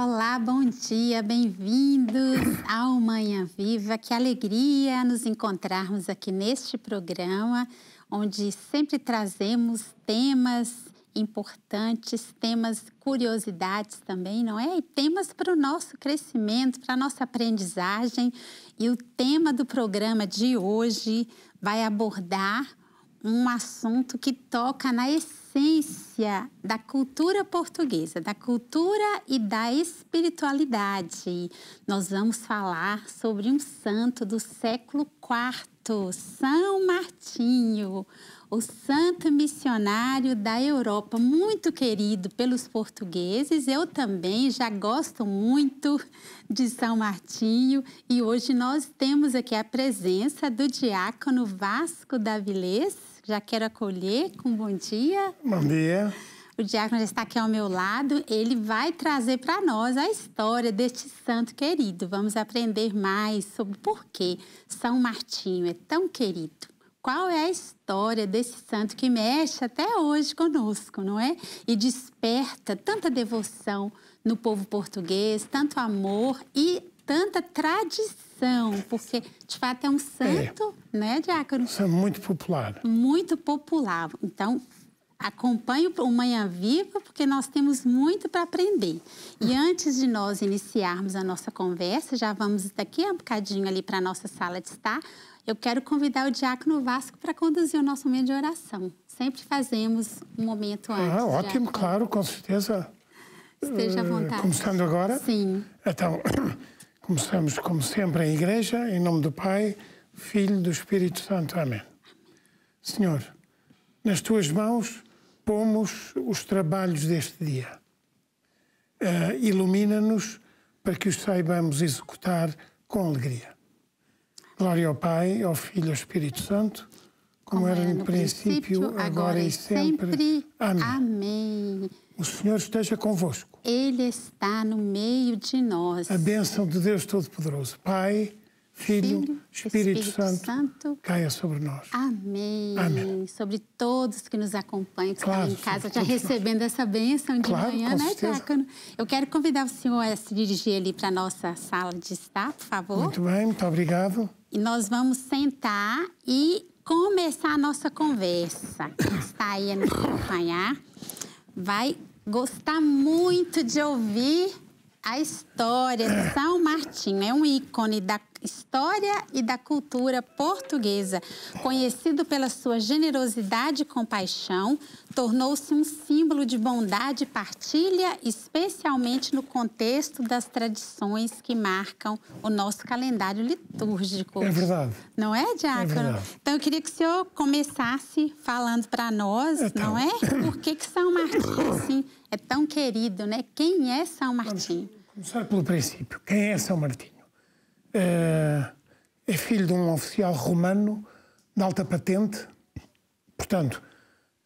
Olá, bom dia, bem-vindos ao Manhã Viva. Que alegria nos encontrarmos aqui neste programa, onde sempre trazemos temas importantes, temas, curiosidades também, não é? E temas para o nosso crescimento, para a nossa aprendizagem. E o tema do programa de hoje vai abordar um assunto que toca na essência essência da cultura portuguesa, da cultura e da espiritualidade. Nós vamos falar sobre um santo do século IV, São Martinho, o santo missionário da Europa, muito querido pelos portugueses. Eu também já gosto muito de São Martinho e hoje nós temos aqui a presença do diácono Vasco da Vilês já quero acolher com um bom dia. Bom dia. O diácono já está aqui ao meu lado. Ele vai trazer para nós a história deste santo querido. Vamos aprender mais sobre por que São Martinho é tão querido. Qual é a história desse santo que mexe até hoje conosco, não é? E desperta tanta devoção no povo português, tanto amor e tanta tradição, porque de fato é um é. santo, é. né, Diácono? É muito popular. Muito popular. Então, acompanhe o Manhã Viva, porque nós temos muito para aprender. E antes de nós iniciarmos a nossa conversa, já vamos daqui a um bocadinho ali para a nossa sala de estar. Eu quero convidar o Diácono Vasco para conduzir o nosso momento de oração. Sempre fazemos um momento antes. Ah, ótimo, Diácono. claro, com certeza. Esteja à eh, vontade. Começando agora? Sim. Então, Começamos, como sempre, a Igreja, em nome do Pai, Filho e do Espírito Santo. Amém. Senhor, nas tuas mãos pomos os trabalhos deste dia. Uh, Ilumina-nos para que os saibamos executar com alegria. Glória ao Pai, ao Filho e ao Espírito Santo, como, era no, princípio, agora, e sempre. sempre. Amém. Amém. O Senhor esteja convosco. Ele está no meio de nós. A bênção de Deus Todo-Poderoso, Pai, Filho, Filho Espírito, Espírito Santo, Santo, caia sobre nós. Amém. Amém. Sobre todos que nos acompanham, que claro, estão em casa já recebendo nós. essa bênção de claro, manhã, né, Diácono? Eu quero convidar o senhor a se dirigir ali para a nossa sala de estar, por favor. Muito bem, muito obrigado. E nós vamos sentar e começar a nossa conversa. Quem está aí a nos acompanhar vai gostar muito de ouvir a história de São Martinho. É um ícone da história e da cultura portuguesa. Conhecido pela sua generosidade e compaixão, tornou-se um símbolo de bondade e partilha, especialmente no contexto das tradições que marcam o nosso calendário litúrgico. É verdade. Não é, é Diácono? É então, eu queria que o senhor começasse falando para nós, então... não é? Por que, que São Martim assim, é tão querido, né? Quem é São Martim? Vamos começar pelo princípio. Quem é São Martim? é, é filho de um oficial romano de alta patente, portanto,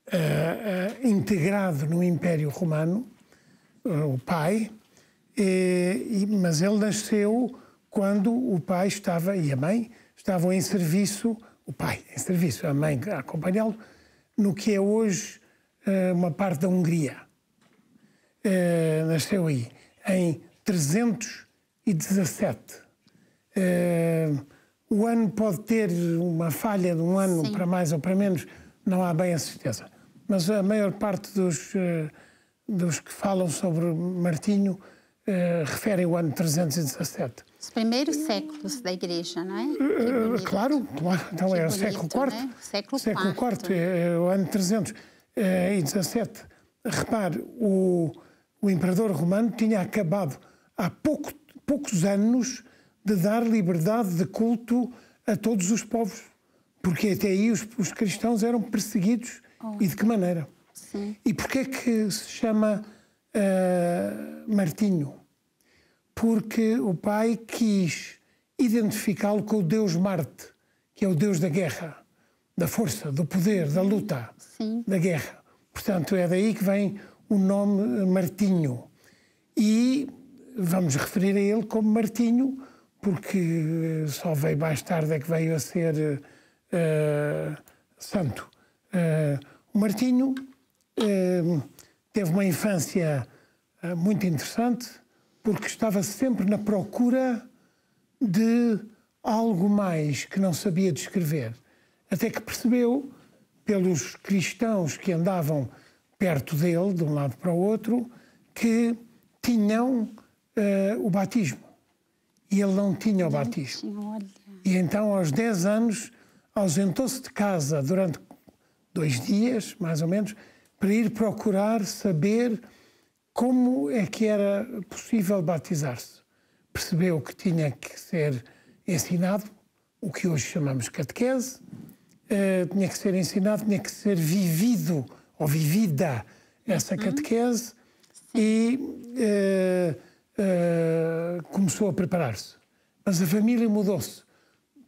é, é integrado no Império Romano, é, o pai, é, e, mas ele nasceu quando o pai estava, e a mãe, estavam em serviço, o pai em serviço, a mãe a acompanhá-lo, no que é hoje uma parte da Hungria. Nasceu aí, em 317. Eh, o ano pode ter uma falha de um ano Sim. para mais ou para menos, não há bem a certeza. Mas a maior parte dos, eh, dos que falam sobre Martinho eh, referem o ano 317. Os primeiros séculos da Igreja, não é? claro, claro. Então que é o bonito, século IV. Né? Século, século IV, é, é, o ano 317. Repare, o, o imperador romano tinha acabado há pouco, poucos anos de dar liberdade de culto a todos os povos, porque até aí os, os cristãos eram perseguidos oh. e de que maneira? Sim. E porquê é que se chama uh, Martinho? Porque o pai quis identificá-lo com o deus Marte, que é o deus da guerra, da força, do poder, da luta, Sim. da guerra. Portanto, é daí que vem o nome Martinho. E vamos referir a ele como Martinho, porque só veio mais tarde é que veio a ser uh, santo. Uh, o Martinho uh, teve uma infância muito interessante, porque estava sempre na procura de algo mais que não sabia descrever. Até que percebeu, pelos cristãos que andavam perto dele, de um lado para o outro, que tinham o batismo e ele não tinha o batismo. E então, aos 10 anos, ausentou-se de casa durante dois dias, mais ou menos, para ir procurar saber como é que era possível batizar-se. Percebeu que tinha que ser ensinado, o que hoje chamamos catequese, uh, tinha que ser ensinado, tinha que ser vivido ou vivida essa uhum. catequese uhum. e. Uh, eh, começou a preparar-se. Mas a família mudou-se.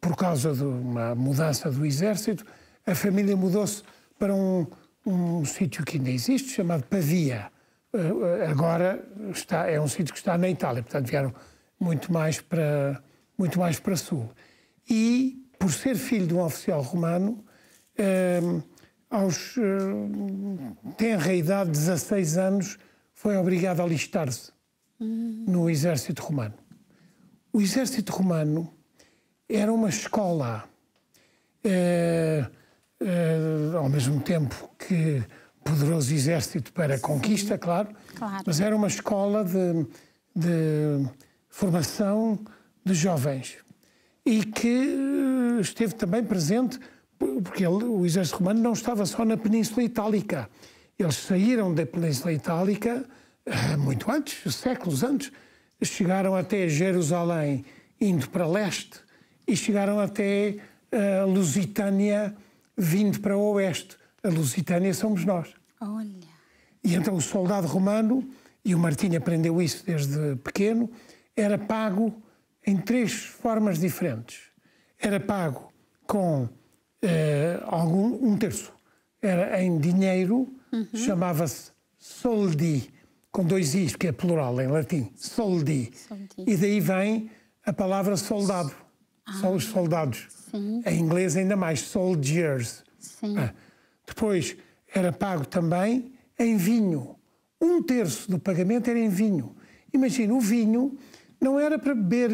Por causa de uma mudança do exército, a família mudou-se para um, um sítio que ainda existe, chamado Pavia. Uh, agora está, é um sítio que está na Itália, portanto vieram muito mais para, muito mais para sul. E, por ser filho de um oficial romano, uh, aos, uh, tenra idade, 16 anos, foi obrigado a listar-se no exército romano. O exército romano era uma escola, eh, eh, ao mesmo tempo que poderoso exército para conquista, claro, claro, mas era uma escola de, de formação de jovens e que eh, esteve também presente, porque ele, o exército romano não estava só na Península Itálica. Eles saíram da Península Itálica ah, muito antes, séculos antes, chegaram até Jerusalém, indo para leste, e chegaram até a ah, Lusitânia, vindo para o oeste. A Lusitânia somos nós. Olha. E então o soldado romano, e o Martinho aprendeu isso desde pequeno, era pago em três formas diferentes. Era pago com ah, algum, um terço, era em dinheiro, uhum. chamava-se soldi, com dois i's, que é plural em latim, soldi. soldi. E daí vem a palavra soldado. Ah, São os soldados. Sim. Em inglês ainda mais, soldiers. Ah. Depois era pago também em vinho. Um terço do pagamento era em vinho. Imagina, o vinho não era para beber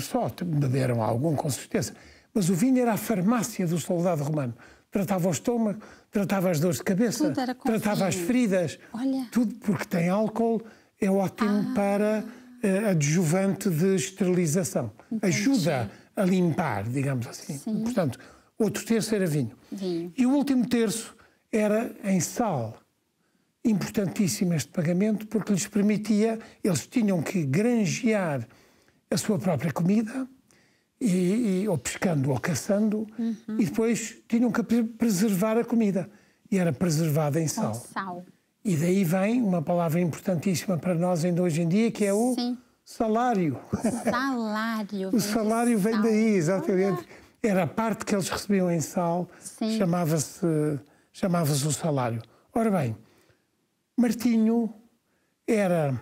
só, beberam algum com certeza, mas o vinho era a farmácia do soldado romano. Tratava o estômago, tratava as dores de cabeça, tratava as feridas, Olha. tudo porque tem álcool, é ótimo ah. para uh, adjuvante de esterilização. Entendi. Ajuda a limpar, digamos assim. Sim. Portanto, outro terço era vinho. vinho. E o último terço era em sal. Importantíssimo este pagamento porque lhes permitia, eles tinham que granjear a sua própria comida, e, e, ou pescando ou caçando, uhum. e depois tinham que preservar a comida. E era preservada em sal. Com sal. E daí vem uma palavra importantíssima para nós ainda hoje em dia, que é o Sim. salário. Salário. o salário vem sal. daí, exatamente. Olha. Era a parte que eles recebiam em sal, chamava-se chamava, -se, o salário. Ora bem, Martinho era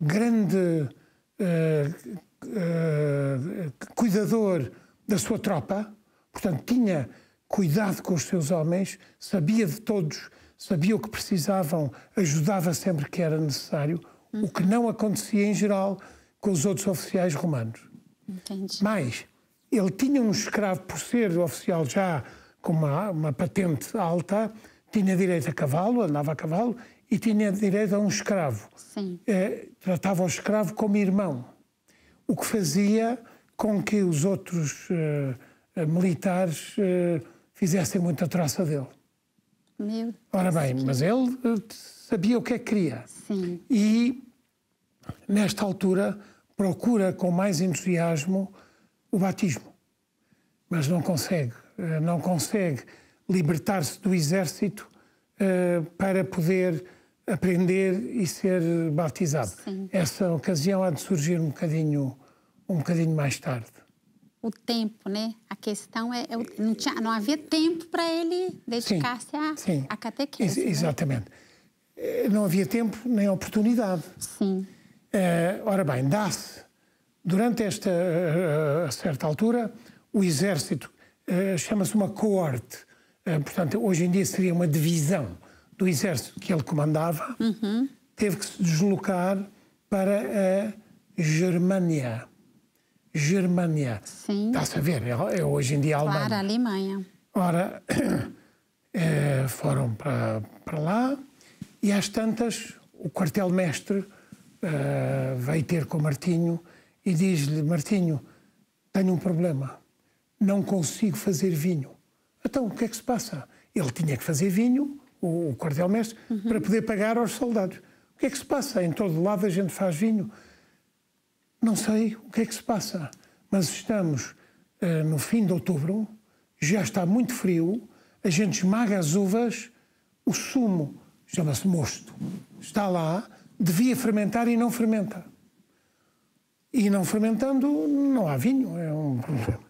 grande uh, eh, cuidador da sua tropa, portanto, tinha cuidado com os seus homens, sabia de todos, sabia o que precisavam, ajudava sempre que era necessário, uhum. o que não acontecia em geral com os outros oficiais romanos. Entendi. Mas ele tinha um escravo, por ser oficial já com uma, uma patente alta, tinha direito a cavalo, andava a cavalo, e tinha direito a um escravo. Sim. É, tratava o escravo como irmão o que fazia com que os outros uh, militares uh, fizessem muita troça dele. Meu Ora bem, mas ele sabia o que é que queria. Sim. E, nesta altura, procura com mais entusiasmo o batismo. Mas não consegue. Não consegue libertar-se do exército para poder aprender e ser batizado. Sim. Essa ocasião há de surgir um bocadinho, um bocadinho mais tarde. O tempo, né? A questão é, é não, tinha, não, havia tempo para ele dedicar-se à, catequese. Ex né? exatamente. Né? Não havia tempo nem oportunidade. Sim. Eh, ora bem, dá-se, durante esta eh, certa altura, o exército chama-se uma coorte. Portanto, hoje em dia seria uma divisão do exército que ele comandava, uhum. teve que se deslocar para a Germânia. Germânia. Sim. Está-se a ver, é, é, hoje em dia a Alemanha. Alemanha. a Alemanha. Ora, é, foram para, para lá e às tantas o quartel-mestre é, veio ter com o Martinho e diz-lhe, Martinho, tenho um problema, não consigo fazer vinho. Então, o que é que se passa? Ele tinha que fazer vinho, o quartel-mestre, uhum. para poder pagar aos soldados. O que é que se passa? Em todo lado a gente faz vinho. Não sei o que é que se passa, mas estamos uh, no fim de outubro, já está muito frio, a gente esmaga as uvas, o sumo, chama-se mosto, está lá, devia fermentar e não fermenta. E não fermentando, não há vinho, é um problema.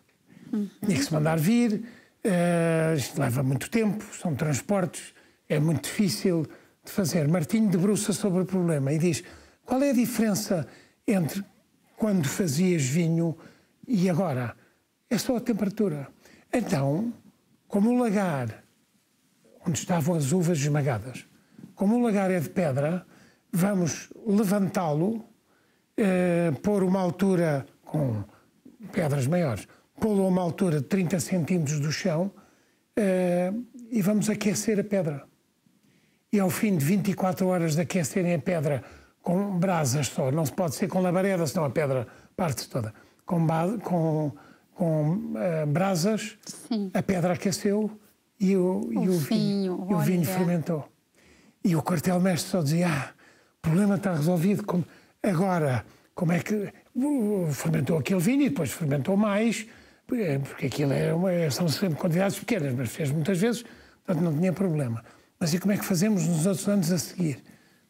Tinha que se mandar vir, uh, isto leva muito tempo, são transportes, é muito difícil de fazer. Martinho debruça sobre o problema e diz: qual é a diferença entre quando fazias vinho e agora? É só a temperatura. Então, como o lagar, onde estavam as uvas esmagadas, como o lagar é de pedra, vamos levantá-lo, eh, pôr uma altura com pedras maiores, pô-lo a uma altura de 30 centímetros do chão eh, e vamos aquecer a pedra e ao fim de 24 horas de aquecerem a pedra com brasas só, não se pode ser com labareda, senão a pedra parte toda. Com, com, com uh, brasas, Sim. a pedra aqueceu e o, o, e o vinho, vinho, e o vinho fermentou. E o quartel-mestre só dizia: Ah, o problema está resolvido. Como, agora, como é que. Fermentou aquele vinho e depois fermentou mais, eh, porque aquilo é uma, são sempre quantidades pequenas, mas fez muitas vezes, portanto não tinha problema. Mas e como é que fazemos nos outros anos a seguir?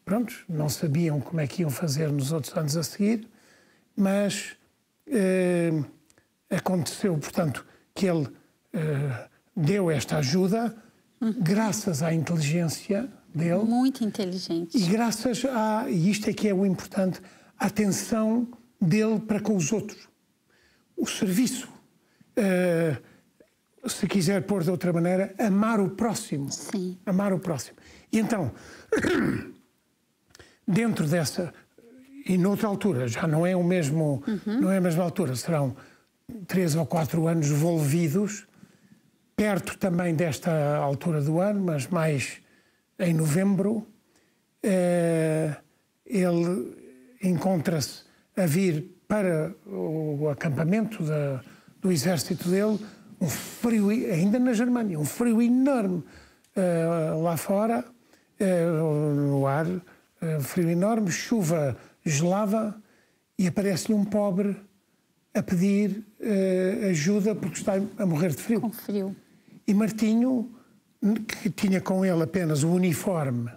Prontos, não sabiam como é que iam fazer nos outros anos a seguir, mas eh, aconteceu, portanto, que ele eh, deu esta ajuda uhum. graças à inteligência dele. Muito inteligente. E graças a, e isto é que é o importante, a atenção dele para com os outros. O serviço. Eh, se quiser pôr de outra maneira, amar o próximo. Sim. Amar o próximo. E então, dentro dessa e noutra altura, já não é o mesmo, uhum. não é a mesma altura, serão três ou quatro anos envolvidos, perto também desta altura do ano, mas mais em novembro, eh, ele encontra-se a vir para o acampamento da, do exército dele um frio, ainda na Germânia, um frio enorme uh, lá fora, uh, eh, no ar, uh, frio enorme, chuva gelada, e aparece-lhe um pobre a pedir ajuda porque está a morrer de frio. Com frio. E Martinho, que tinha com ele apenas o uniforme,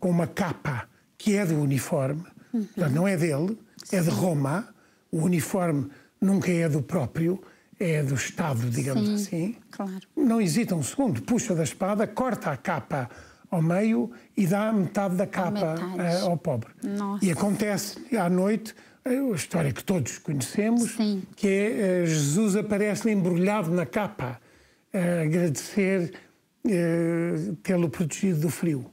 com uma capa que é do uniforme, uhum. portanto, não é dele, Sim. é de Roma, o uniforme nunca é do próprio, é do Estado, digamos Sim, assim, claro. não hesita um segundo, puxa da espada, corta a capa ao meio e dá metade da capa uh, ao pobre. Nossa. E acontece à noite a eh, história que todos conhecemos, Sim. que é uh, Jesus aparece embrulhado na capa a agradecer tê-lo protegido do frio.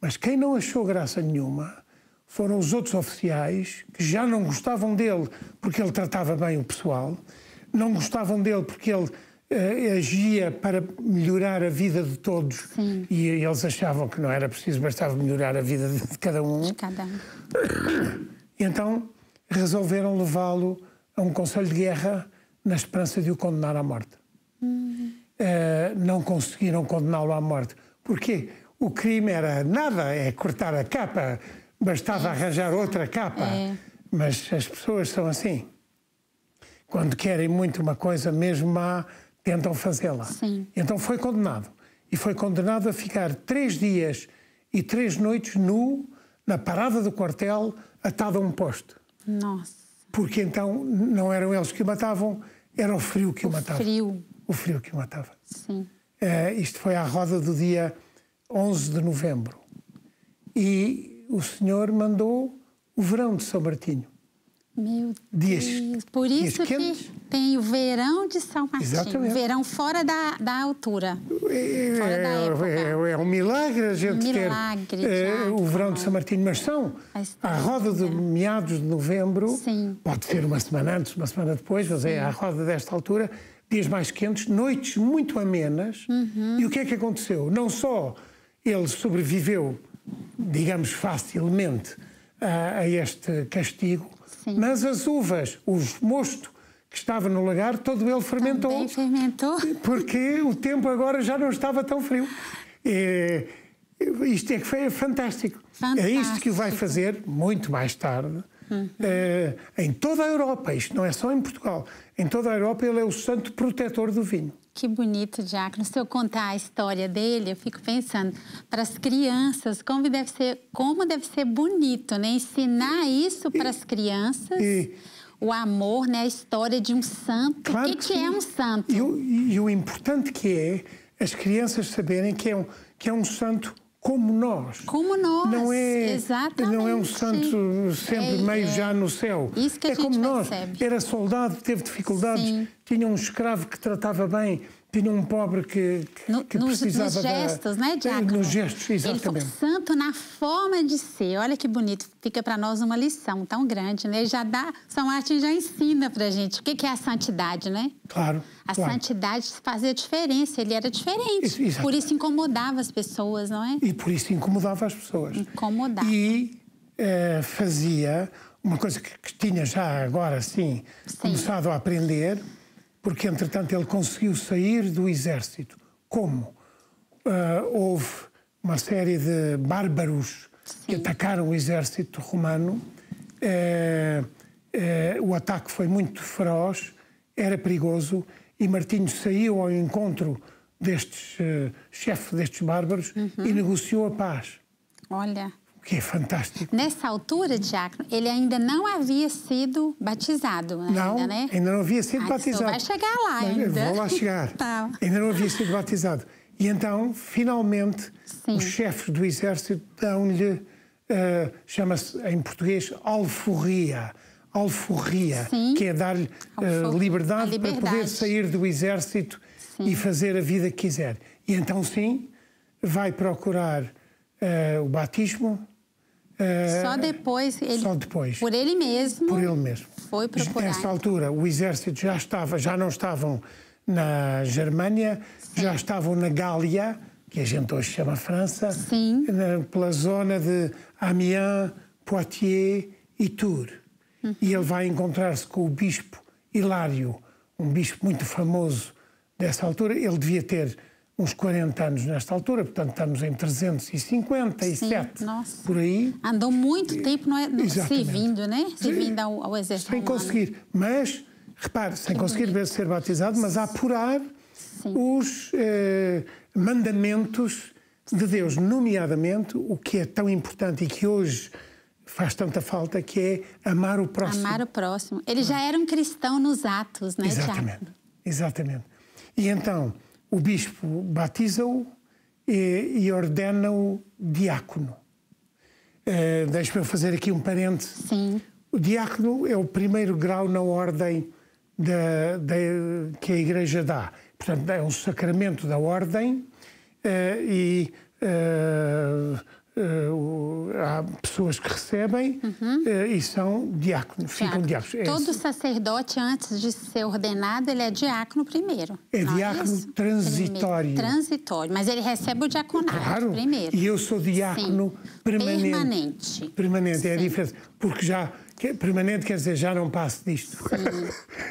Mas quem não achou graça nenhuma foram os outros oficiais que já não gostavam dele porque ele tratava bem o pessoal não gostavam dele porque ele uh, agia para melhorar a vida de todos Sim. e eles achavam que não era preciso, bastava melhorar a vida de cada um. De cada um. Então resolveram levá-lo a um conselho de guerra na esperança de o condenar à morte. Uh, não conseguiram condená-lo à morte. Porquê? O crime era nada, é cortar a capa, bastava é. arranjar outra capa. É. Mas as pessoas são assim. Quando querem muito uma coisa, mesmo má, tentam fazê-la. Então foi condenado. E foi condenado a ficar três dias e três noites nu, na parada do quartel, atado a um poste. Nossa. Porque então não eram eles que o matavam, era o frio que o, o matava. Frio. O frio que o matava. Sim. Uh, isto foi à roda do dia 11 de novembro. E o senhor mandou o verão de São Martinho. Meu dias, Deus. Por isso que tem o verão de São Martinho. Exatamente. Verão fora da, da altura. É, fora da é, época. É, é, um milagre a gente milagre, ter é, o verão de São Martinho, mas são a roda de meados de novembro, Sim. pode ser uma semana antes, uma semana depois, mas é a roda desta altura, dias mais quentes, noites muito amenas. Uhum. E o que é que aconteceu? Não só ele sobreviveu, digamos, facilmente a, a este castigo, Sim. Mas as uvas, o mosto que estava no lagar, todo ele fermentou. Também fermentou. Porque o tempo agora já não estava tão frio. E, isto é que foi fantástico. fantástico. É isto que vai fazer muito mais tarde. Uhum. Eh, em toda a Europa, isto não é só em Portugal, em toda a Europa ele é o santo protetor do vinho. Que bonito, Diácono. Se eu contar a história dele, eu fico pensando para as crianças como deve ser, como deve ser bonito, né? Ensinar isso para as crianças. E, o amor, né? A história de um santo. Claro o que, que, que é um santo? E, e, e o importante que é as crianças saberem que é um, que é um santo como nós. Como nós. Não é, Exatamente. Não é um santo sempre é, meio é. já no céu. Isso que é a gente como percebe. nós. Era soldado, teve dificuldades, sim. tinha um escravo que tratava bem, tinha um pobre que, que, no, que precisava... Nos gestos, da... né, é, Diácono? Nos gestos, exatamente. Ele santo na forma de ser. Olha que bonito. Fica para nós uma lição tão grande, né? Já dá... São Martin já ensina para gente o que, que é a santidade, né? Claro. A claro. santidade fazia diferença. Ele era diferente. Isso, por isso incomodava as pessoas, não é? E por isso incomodava as pessoas. Incomodava. E eh, fazia uma coisa que, que tinha já agora, assim, Sim. começado a aprender porque entretanto ele conseguiu sair do exército. Como? Uh, houve uma série de bárbaros Sim. que atacaram o exército romano. Uh, uh, o ataque foi muito feroz, era perigoso e Martinho saiu ao encontro destes chefe destes bárbaros uhum. e negociou a paz. Olha que é fantástico. Nessa altura, Diácono, ele ainda não havia sido batizado né? ainda, não, né? ainda não havia sido ah, batizado. vai chegar lá Mas ainda. Vou lá chegar. tá. Ainda não havia sido batizado. E então, finalmente, Sim. os chefes do exército dão-lhe, uh, chama-se em português, alforria. Alforria, Sim. que é dar-lhe uh, eh, liberdade, liberdade, para poder sair do exército Sim. e fazer a vida que quiser. E então, sim, vai procurar uh, o batismo, é, só depois ele. Só depois. Por ele mesmo. Por ele mesmo. Foi procurar. Nessa altura, o exército já estava, já não estavam na Germânia, Sim. já estavam na Gália, que a gente hoje chama França. Sim. Na, pela zona de Amiens, Poitiers e Tours. Uhum. E ele vai encontrar-se com o bispo Hilário, um bispo muito famoso dessa altura. Ele devia ter uns 40 anos nesta altura, portanto estamos em 357 Sim, nossa. por aí. Andou muito tempo não é, servindo, né? Servindo ao, ao exército. Sem conseguir, mas, repare, sem que conseguir bonito. ser batizado, mas a apurar Sim. os eh, mandamentos de Deus, nomeadamente o que é tão importante e que hoje faz tanta falta, que é amar o próximo. Amar o próximo. Ele já era um cristão nos atos, não né, é, Exatamente, exatamente. E então o bispo batiza-o e, e ordena-o diácono. Uh, eh, Deixe-me fazer aqui um parente. Sim. O diácono é o primeiro grau na ordem da, da, que a Igreja dá. Portanto, é um sacramento da ordem uh, e uh, Uh, há pessoas que recebem uhum. uh, e são diáconos, Diácono. ficam diáconos. É Todo sacerdote, antes de ser ordenado, ele é diácono primeiro. É, é diácono é transitório. Primeiro. Transitório, mas ele recebe o diaconato claro. primeiro. E eu sou diácono Sim. permanente. Permanente. Permanente, Sim. é a diferença. Porque já, permanente quer dizer, já não passo disto.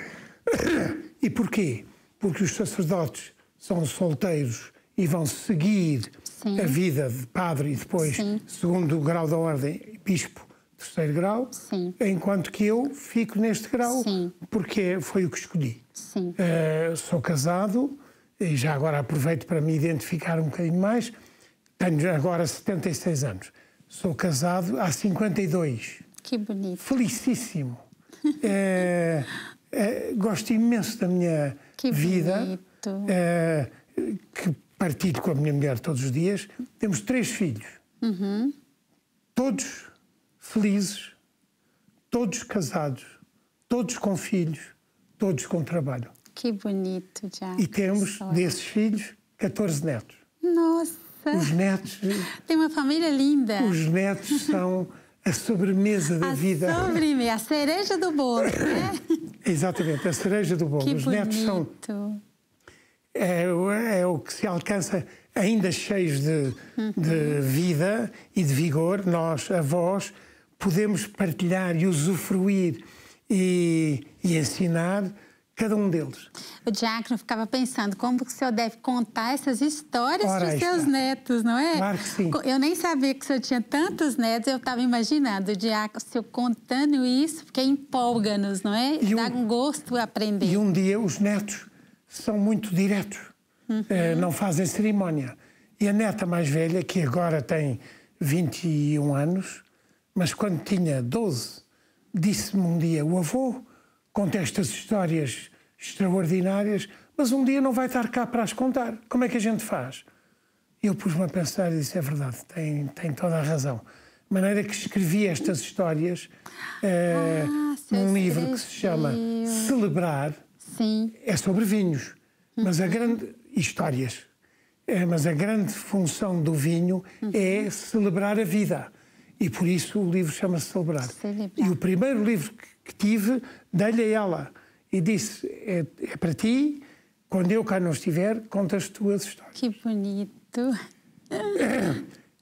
e porquê? Porque os sacerdotes são solteiros e vão seguir Sim. a vida de padre e depois, Sim. segundo grau da ordem, bispo, terceiro grau, Sim. enquanto que eu fico neste grau, porque foi o que escolhi. Uh, sou casado, e já agora aproveito para me identificar um bocadinho mais, tenho agora 76 anos. Sou casado há 52. Que bonito. Felicíssimo. é, é, gosto imenso da minha que vida. Bonito. É, que partilho com a minha mulher todos os dias. Temos três filhos, uhum. todos felizes, todos casados, todos com filhos, todos com trabalho. Que bonito, já. E temos desses filhos 14 netos. Nossa! Os netos. Tem uma família linda. Os netos são a sobremesa da a vida. sobremesa, a cereja do bolo, né? Exatamente, a cereja do bolo. Que Os bonito. netos são é, é o que se alcança ainda cheios de, de vida e de vigor, nós, avós, podemos partilhar e usufruir e, e ensinar cada um deles. O diácono ficava pensando como que o senhor deve contar essas histórias para os seus netos, não é? Claro que sim. Eu nem sabia que o senhor tinha tantos netos, eu estava imaginando o diácono, o senhor contando isso, porque empolga-nos, não é? E Dá um gosto a aprender. E um dia os netos são muito diretos, uhum. não fazem cerimónia. E a neta mais velha, que agora tem 21 anos, mas quando tinha 12, disse-me um dia: O avô conta estas histórias extraordinárias, mas um dia não vai estar cá para as contar. Como é que a gente faz? Eu pus-me a pensar e disse: É verdade, tem, tem toda a razão. De maneira que escrevi estas histórias, eh, ah, num livro que se chama Celebrar Sim. é sobre vinhos, mas a grande histórias. É, mas a grande função do vinho é celebrar a vida. E por isso o livro chama-se Celebrar. E o primeiro livro que tive, dei-lhe a ela e disse: é, é, para ti, quando eu cá não estiver, contas as tuas histórias. Que bonito!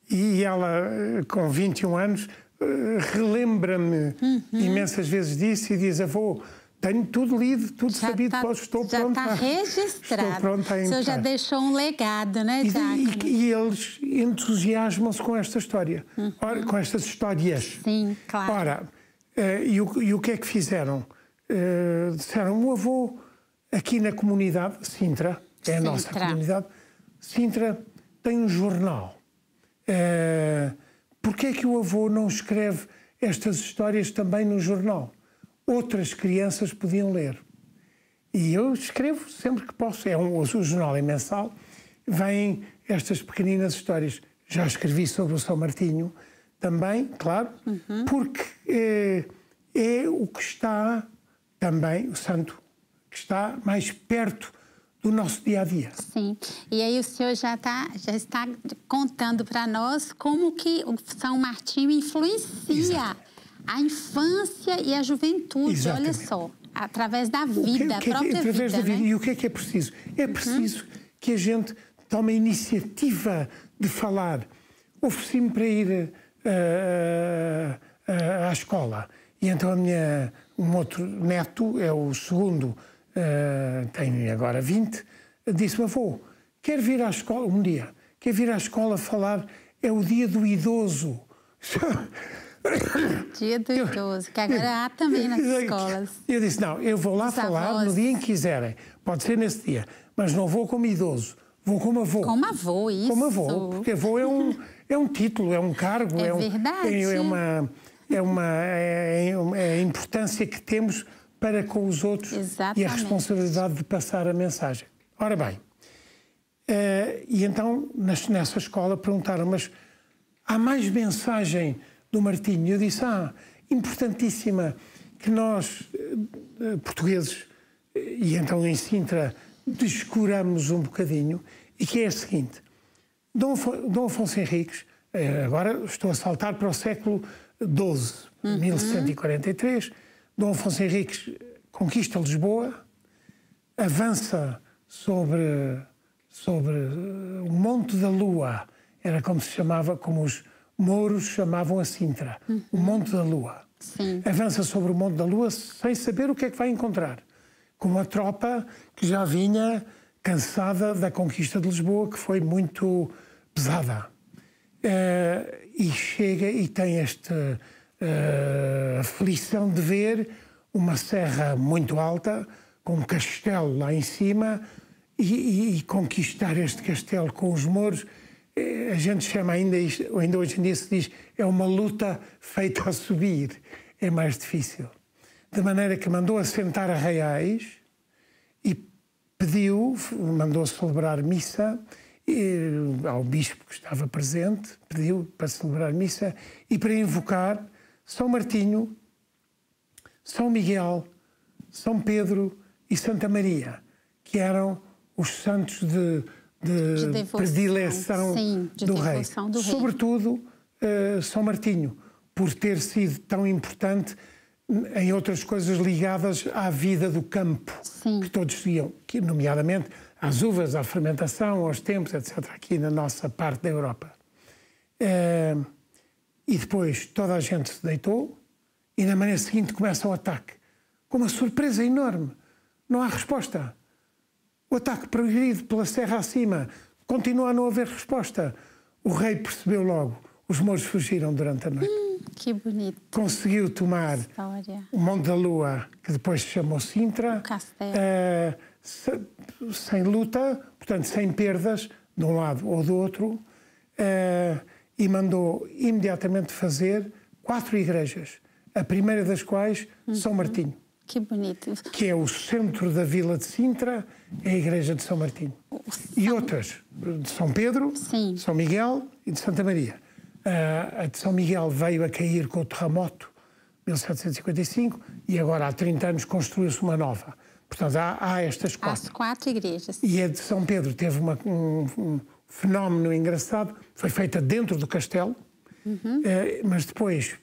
E ela, com 21 anos, eh, relembra-me uhum. imensas vezes disso e diz: avô tenho tudo lido, tudo já sabido, tá, posso, estou já tá pronto. Já está registrado. Estou pronto a entrar. O senhor já então. deixou um legado, não é? E, e, e eles entusiasmam-se com esta história, uhum. Ora, com estas histórias. Sim, claro. Ora, uh, e, o, e, o, que é que fizeram? Uh, disseram, o avô, aqui na comunidade, Sintra, é a nossa comunidade, Sintra tem um jornal. Uh, Porquê é que o avô não escreve estas histórias também no jornal? outras crianças podiam ler. E eu escrevo sempre que posso. É um, o jornal é mensal. Vêm estas pequeninas histórias. Já escrevi sobre o São Martinho também, claro, uhum. porque eh, é o que está também, o santo, que está mais perto do nosso dia a dia. Sim. E aí o senhor já, tá, já está contando para nós como que o São Martinho influencia Exato a infância e a juventude, Exatamente. olha só, através da é vida, que, é própria através vida. Da vida. Né? E o que é que é preciso? É uhum. preciso uhum. que a gente tome a iniciativa de falar. Ofereci-me para ir uh, uh, à escola. E então a minha, um outro neto, é o segundo, tem agora 20, disse-me, avô, quer vir à escola, um dia, quer vir à escola falar, é o dia do idoso. Dia do idoso, que agora há também nas escolas. Eu disse, não, eu vou lá Os falar avós. no dia em que quiserem. Pode ser nesse dia, mas não vou como idoso. Vou como avô. Como avô, isso. Como avô, porque avô é um, é um título, é um cargo. É, é um, verdade. É, é, uma, é, uma, é, é, é, a importância que temos para com os outros Exatamente. e a responsabilidade de passar a mensagem. Ora bem, uh, e então nessa escola perguntaram, mas há mais mensagem do Martinho. Eu disse, ah, importantíssima que nós, eh, eh, portugueses, eh, e então em Sintra, descuramos um bocadinho, e que é a seguinte, Dom, Dom Afonso Henriques, agora estou a saltar para o século XII, uhum. 1743, Dom Afonso Henriques conquista Lisboa, avança sobre, sobre o Monte da Lua, era como se chamava, como os, mouros chamavam a Sintra, o Monte da Lua. Sim. Avança sobre o Monte da Lua sem saber o que é que vai encontrar, com uma tropa que já vinha cansada da conquista de Lisboa, que foi muito pesada. Uh, e chega e tem esta uh, aflição de ver uma serra muito alta, com um castelo lá em cima, e, e, e conquistar este castelo com os mouros é, a gente chama ainda, isto, ainda hoje em dia se diz, é uma luta feita a subir, é mais difícil. De maneira que mandou assentar a reais e pediu, mandou celebrar missa e, ao bispo que estava presente, pediu para celebrar missa e para invocar São Martinho, São Miguel, São Pedro e Santa Maria, que eram os santos de de, de predileção Sim, de do, rei. do, rei. Sobretudo uh, São Martinho, por ter sido tão importante hum, em outras coisas ligadas à vida do campo, Sim. que todos seguiam, que, nomeadamente às uvas, à fermentação, aos tempos, etc., aqui na nossa parte da Europa. Uh, e depois toda a gente se deitou e na manhã seguinte começa o ataque. Com uma surpresa enorme. Não há resposta. O ataque progredido pela serra acima. Continua a não haver resposta. O rei percebeu logo. Os mouros fugiram durante a noite. Hum, que bonito. Conseguiu tomar História. o Monte da Lua, que depois se chamou Sintra, uh, sem luta, portanto, sem perdas, de um lado ou do outro, uh, e mandou imediatamente fazer quatro igrejas, a primeira das quais uhum. São Martinho. Que bonito. Que é o centro da vila de Sintra, é a igreja de São Martinho. São... E outras, de São Pedro, Sim. São Miguel e de Santa Maria. Uh, a de São Miguel veio a cair com o terremoto 1755 e agora há 30 anos construiu-se uma nova. Portanto, há, há estas quatro. Há quatro igrejas. E a de São Pedro teve uma, um, um, fenómeno engraçado, foi feita dentro do castelo, uhum. uh, mas depois,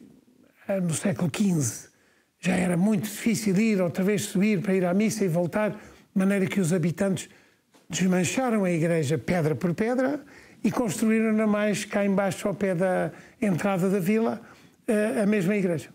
ah, no século XV, já era muito difícil ir, outra vez subir para ir à missa e voltar, de maneira que os habitantes desmancharam a igreja pedra por pedra e construíram-na mais cá embaixo ao pé da entrada da vila, eh, a mesma igreja.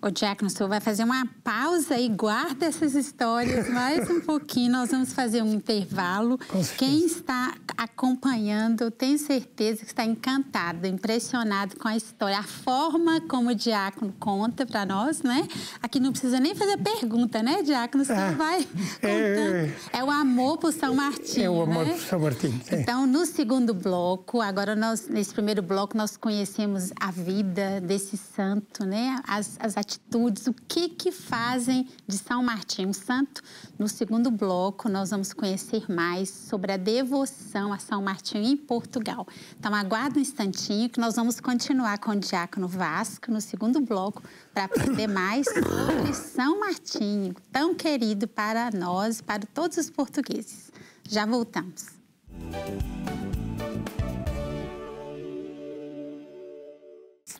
O Diácono, o senhor vai fazer uma pausa e guarda essas histórias mais um pouquinho. Nós vamos fazer um intervalo. Quem está acompanhando, tenho certeza que está encantado, impressionado com a história, a forma como o Diácono conta para nós, né? Aqui não precisa nem fazer pergunta, né, Diácono? Você ah, é. vai é, é, o amor por São Martinho, É o amor né? por São Martinho, é. Então, no segundo bloco, agora nós, nesse primeiro bloco, nós conhecemos a vida desse santo, né? As, as atitudes, o que que fazem de São Martinho um santo. No segundo bloco, nós vamos conhecer mais sobre a devoção missão a São Martinho em Portugal. Então, aguarda um instantinho que nós vamos continuar com o Diácono Vasco no segundo bloco para aprender mais sobre São Martinho, tão querido para nós e para todos os portugueses. Já voltamos.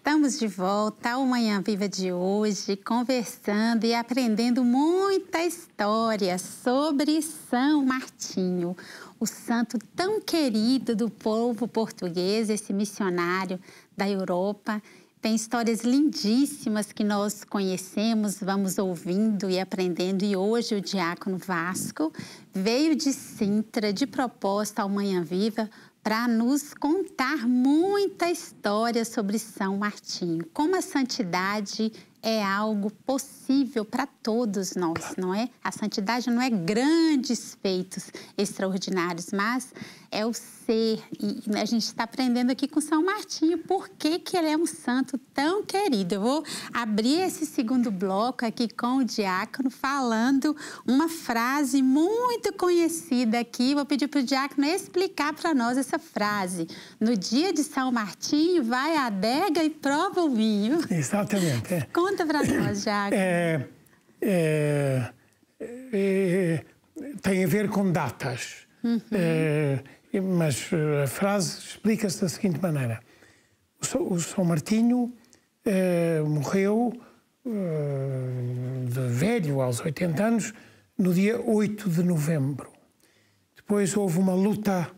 Estamos de volta ao Manhã Viva de hoje, conversando e aprendendo muita história sobre São Martinho, o santo tão querido do povo português, esse missionário da Europa. Tem histórias lindíssimas que nós conhecemos, vamos ouvindo e aprendendo. E hoje o diácono Vasco veio de Sintra de proposta ao Manhã Viva para nos contar muita história sobre São Martinho, como a santidade é algo possível para todos nós, não é? A santidade não é grandes feitos extraordinários, mas é o ser. E né, a gente está aprendendo aqui com São Martinho por que, que ele é um santo tão querido. Eu vou abrir esse segundo bloco aqui com o diácono falando uma frase muito conhecida aqui. Vou pedir para o diácono explicar para nós essa frase. No dia de São Martinho, vai à adega e prova o vinho. Exatamente. É. Conta para nós, diácono. É é, é, é, tem a ver com datas. Uhum. É, mas eh, a frase explica-se da seguinte maneira: o São Martinho eh, morreu eh, de velho, aos 80 anos, no dia 8 de novembro. Depois houve uma luta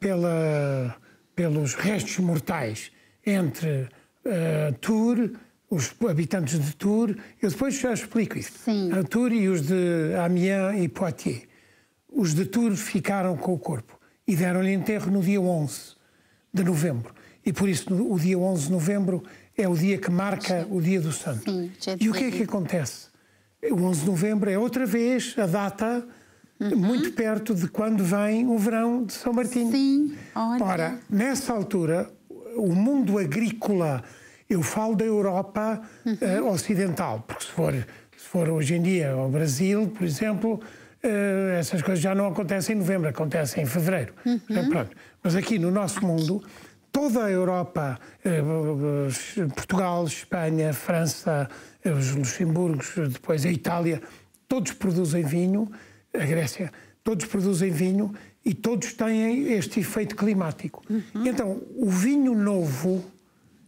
pela, pelos restos mortais entre eh, Tours, os habitantes de Tours, eu depois já explico isto, Sim. Tours e os de Amiens e Poitiers. Os de Tours ficaram com o corpo e deram-lhe enterro no dia 11 de novembro. E por isso o dia 11 de novembro é o dia que marca o dia do santo. Sim, e o que é que acontece? O 11 de novembro é outra vez a data uhum. muito perto de quando vem o verão de São Martinho. Sim, olha. Ora, nessa altura, o mundo agrícola, eu falo da Europa eh, uhum. uh, ocidental, porque se for, se for hoje em dia ao Brasil, por exemplo, Uh, essas coisas já não acontecem em novembro, acontecem em fevereiro. Uhum. Então, pronto. Mas aqui no nosso aqui. mundo, toda a Europa, uh, Portugal, Espanha, França, eh, os Luxemburgos, depois a Itália, todos produzem vinho, a Grécia, todos produzem vinho e todos têm este efeito climático. Uhum. Então, o vinho novo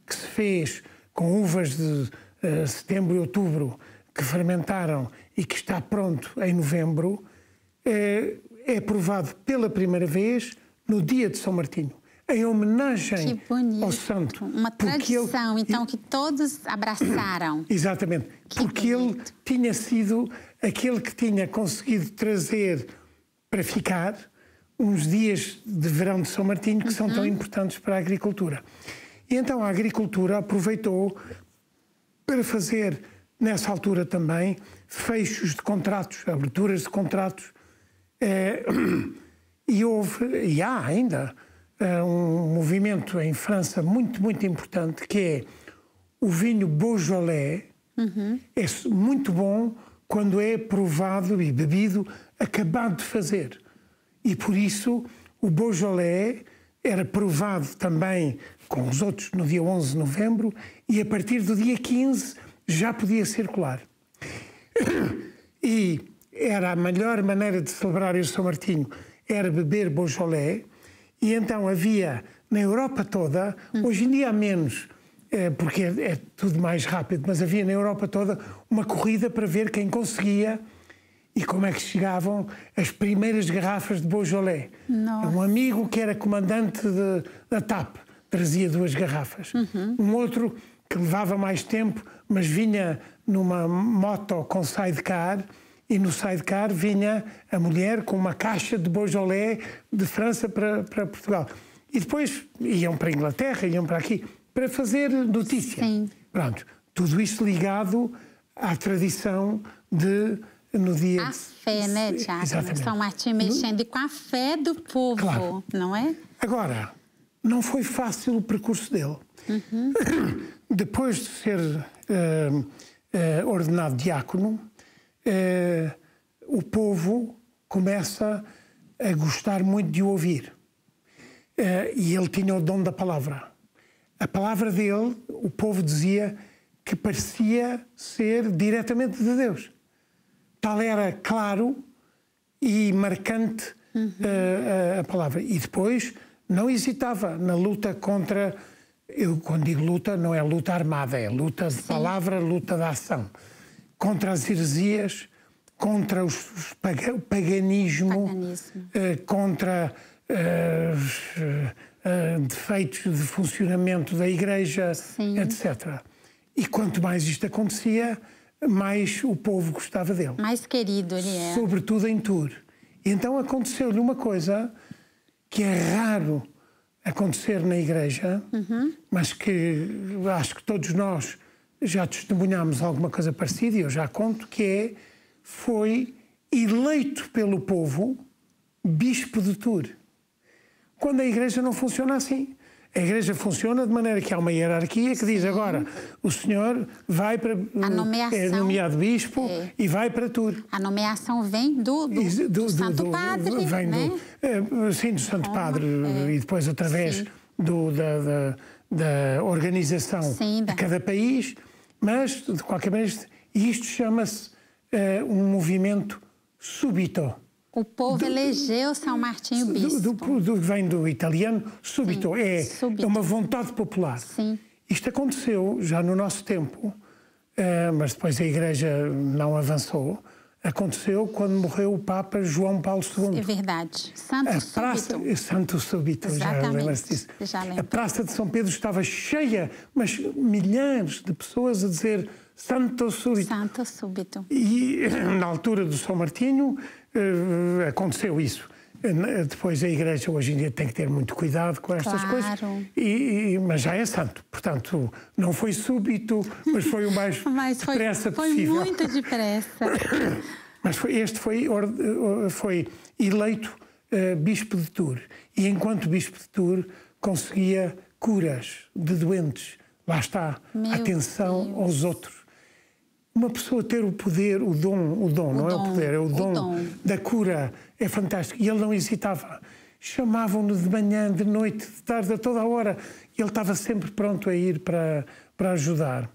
que se fez com uvas de uh, setembro e outubro que fermentaram e que está pronto em novembro, eh, é, é provado pela primeira vez no dia de São Martinho em homenagem ao santo. Uma tradição, ele... então, que todos abraçaram. Exatamente, que porque bonito. ele tinha sido aquele que tinha conseguido trazer para ficar uns dias de verão de São Martinho que uhum. são tão uhum. importantes para a agricultura. E então a agricultura aproveitou para fazer nessa altura também, fechos de contratos, aberturas de contratos, eh, e houve, e há ainda, eh, um movimento em França muito, muito importante, que é o vinho Beaujolais, uhum. é muito bom quando é provado e bebido, acabado de fazer. E por isso o Beaujolais era provado também com os outros no dia 11 de novembro e a partir do dia 15 já podia circular. E era a melhor maneira de celebrar o São Martinho, era beber Beaujolais, e então havia na Europa toda, hoje em dia há menos, eh, porque é, é, tudo mais rápido, mas havia na Europa toda uma corrida para ver quem conseguia e como é que chegavam as primeiras garrafas de Beaujolais. Nossa. Um amigo que era comandante de, da TAP trazia duas garrafas. Uhum. Um outro que levava mais tempo, mas vinha numa moto com sidecar e no sidecar vinha a mulher com uma caixa de Beaujolais de França para, para Portugal. E depois iam para a Inglaterra, iam para aqui, para fazer notícia. Sim. Pronto, tudo isto ligado à tradição de no dia. A fé, né, Tiago? Exatamente. São Martim mexendo com a fé do povo, claro. não é? Agora, não foi fácil o percurso dele. Uhum. depois de ser eh, eh, ordenado diácono, eh, o povo começa a gostar muito de ouvir. e ele tinha o dom da palavra. A palavra dele, o povo dizia que parecia ser diretamente de Deus. Tal era claro e marcante uhum. a, a palavra. E depois não hesitava na luta contra eu quando digo luta, não é luta armada, é luta de palavra, luta de ação. Contra as heresias, contra os, o paganismo, paganismo. Eh, contra eh, os eh, defeitos de funcionamento da Igreja, Sim. etc. E quanto mais isto acontecia, mais o povo gostava dele. Mais querido ele é. Sobretudo em Tours. Então aconteceu-lhe uma coisa que é raro acontecer na Igreja, uhum. mas que acho que todos nós já testemunhámos alguma coisa parecida, e eu já conto, que é, foi eleito pelo povo bispo de Tours. Quando a Igreja não funciona assim. A igreja funciona de maneira que há uma hierarquia que diz agora o senhor vai para eh, é nomeação, é nomeado bispo é, e vai para tudo. A nomeação vem do, do, do, do Santo Padre, vem né? do, eh, sim, do Santo Padre é, e depois através do, da, da, da organização sim, de cada país, mas de qualquer maneira isto chama-se uh, um movimento súbito. O povo do, elegeu São Martinho Bispo. Do, do, do, vem do italiano súbito, Sim, é, é uma vontade popular. Sim. Isto aconteceu já no nosso tempo, eh, mas depois a Igreja não avançou. Aconteceu quando morreu o Papa João Paulo II. É verdade. Santo a praça, Súbito. Santo Súbito, Exatamente. já lembro se disso. Já lembro. a Praça de São Pedro estava cheia, mas milhares de pessoas a dizer Santo Súbito. Santo Súbito. E eh, na altura do São Martinho, eh, aconteceu isso. Depois a Igreja hoje em dia tem que ter muito cuidado com estas claro. coisas, e, e, mas já é santo, portanto não foi súbito, mas foi o mais, mas foi, depressa foi possível. Foi muito depressa. Mas foi, este foi, eh, foi eleito uh, Bispo de Tours e enquanto Bispo de Tours conseguia curas de doentes, lá está, Meu atenção Deus. aos outros uma pessoa ter o poder, o dom, o dom, o não dom, é o poder, é o, o dom, dom, da cura, é fantástico. E ele não hesitava. Chamavam-no de manhã, de noite, de tarde, a toda a hora. E ele estava sempre pronto a ir para, para ajudar.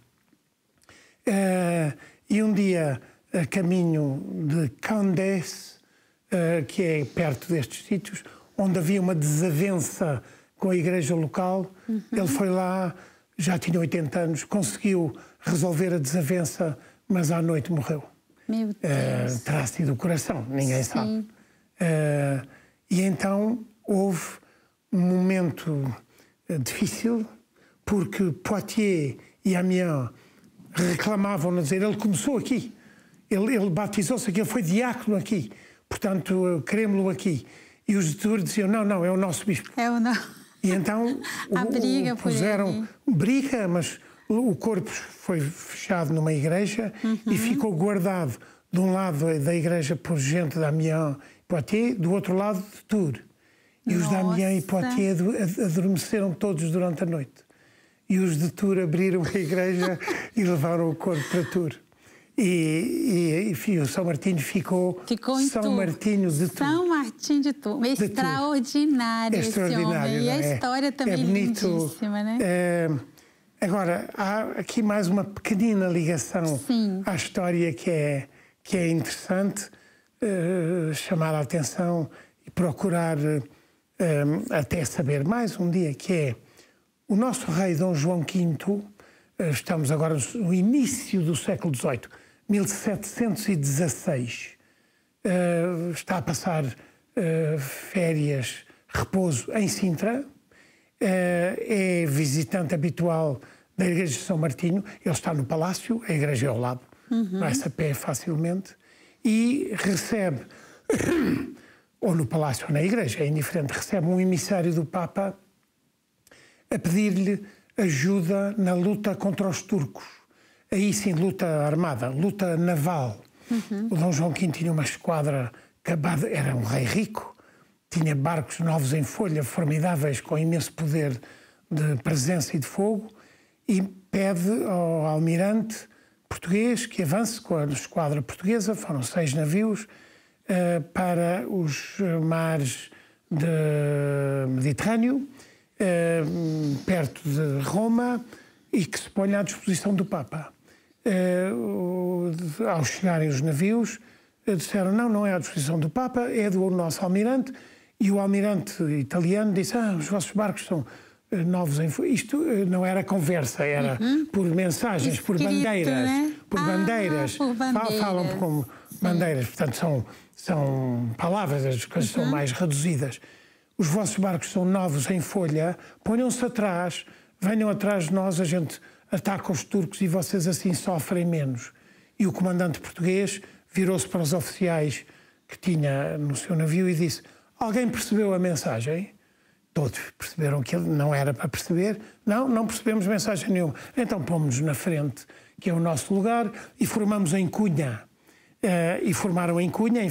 Uh, e um dia, a caminho de Candés, uh, eh, que é perto destes sítios, onde havia uma desavença com a igreja local, uhum. ele foi lá, já tinha 80 anos, conseguiu resolver a desavença mas à noite morreu. Meu eh, Deus. Uh, terá sido o coração, ninguém Sim. sabe. Uh, e então houve um momento eh, difícil, porque Poitiers e Amiens reclamavam, a dizer, ele começou aqui, ele, ele batizou-se aqui, ele foi diácono aqui, portanto, queremos-lo aqui. E os detetores diziam, não, não, é o nosso bispo. É o não. E então a briga puseram briga, mas o corpo foi fechado numa igreja uhum. e ficou guardado de um lado da igreja por gente da Amiens e Poitiers, do outro lado de Tours. E Nossa. os da Amiens e Poitiers adormeceram todos durante a noite. E os de Tours abriram a igreja e levaram o corpo para Tours. E, e, e, o São Martinho ficou, ficou São Tours. Martinho de Tours. São Martinho de Tours. Extraordinário, Extraordinário esse homem. É? E a é? história é também é bonito, lindíssima, né? É Agora, há aqui mais uma pequenina ligação Sim. à história que é, que é interessante uh, chamar a atenção e procurar uh, até saber mais um dia, que é o nosso rei Dom João V, uh, eh, estamos agora no início do século XVIII, 1716, está a passar férias, repouso em Sintra, eh, é visitante habitual da Igreja de São Martinho, ele está no Palácio, a igreja é ao lado, uhum. vai-se a pé facilmente, e recebe, ou no Palácio ou na igreja, é indiferente, recebe um emissário do Papa a pedir-lhe ajuda na luta contra os turcos. Aí sim, luta armada, luta naval. Uhum. O Dom João V tinha uma esquadra acabada, era um rei rico, tinha barcos novos em folha, formidáveis, com imenso poder de presença e de fogo, e pede ao almirante português que avance com a esquadra portuguesa, foram seis navios, eh, para os mares do Mediterrâneo, eh, perto de Roma, e que se ponha à disposição do Papa. Eh, ao chegarem os navios, disseram: não, não é à disposição do Papa, é do nosso almirante e o almirante italiano disse: Ah, os vossos barcos são eh, novos em isto eh, não era conversa era uhum. por mensagens Escrito, por bandeiras né? por ah, bandeiras falam como bandeiras portanto são são palavras as coisas uhum. são mais reduzidas os vossos barcos são novos em folha ponham-se atrás venham atrás de nós a gente ataca os turcos e vocês assim sofrem menos e o comandante português virou-se para os oficiais que tinha no seu navio e disse Alguém percebeu a mensagem? Todos perceberam que não era para perceber. Não, não percebemos mensagem nenhuma. Então pomos-nos na frente, que é o nosso lugar, e formamos em cunha. Uh, e formaram em cunha,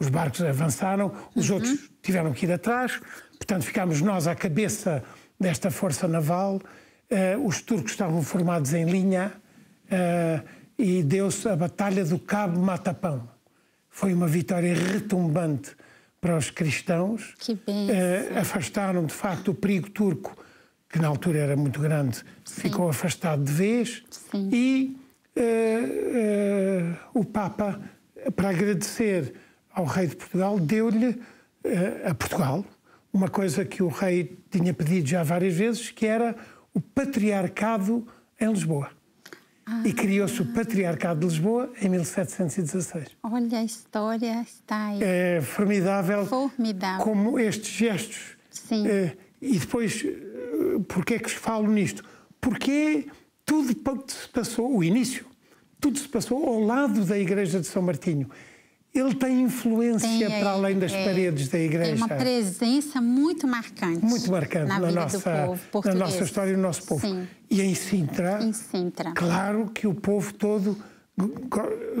os barcos avançaram, os uhum. outros tiveram que ir atrás, portanto ficámos nós à cabeça desta força naval. Uh, os turcos estavam formados em linha uh, e deu-se a Batalha do Cabo Matapão. Foi uma vitória retumbante para os cristãos. Que eh, afastaram, de facto, o perigo turco, que na altura era muito grande, Sim. ficou afastado de vez. Sim. E eh, eh, o Papa, para agradecer ao rei de Portugal, deu-lhe a Portugal uma coisa que o rei tinha pedido já várias vezes, que era o patriarcado em Lisboa. Ah. E criou-se o Patriarcado de Lisboa em 1716. Olha, a história está aí. É formidável, formidável. como estes gestos. Sim. É, e depois, eh, porquê é que falo nisto? Porque tudo se passou, o início, tudo se passou ao lado da Igreja de São Martinho ele tem influência tem, para é, além das é, paredes da é igreja. Tem uma presença muito marcante. Muito marcante na, na nossa, na nossa história e no nosso povo. Sim. E em Sintra, em Sintra, claro que o povo todo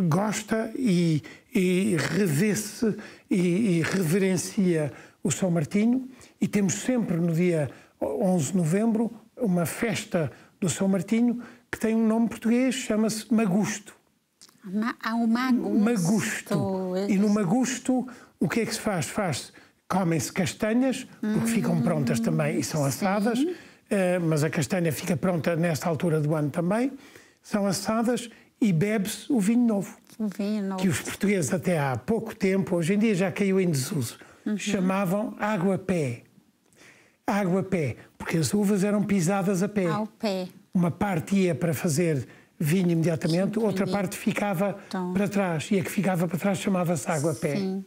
gosta e, e revê-se e, e, reverencia o São Martinho. E temos sempre no dia 11 de novembro uma festa do São Martinho que tem um nome português, chama-se Magusto. Ma há um magusto. magusto. É e no magusto, o que é que se faz? faz comem-se castanhas, porque ficam prontas também e são assadas, eh, mas a castanha fica pronta nesta altura do ano também, são assadas e bebe-se o vinho novo. O vinho novo. Que os portugueses até há pouco tempo, hoje em dia já caiu em desuso, uhum. chamavam água-pé. Água-pé, porque as uvas eram pisadas a pé. Ao pé. Uma parte ia para fazer vinha imediatamente, Sim, outra parte ficava então... para trás, e a que ficava para trás chamava-se água-pé. Uh,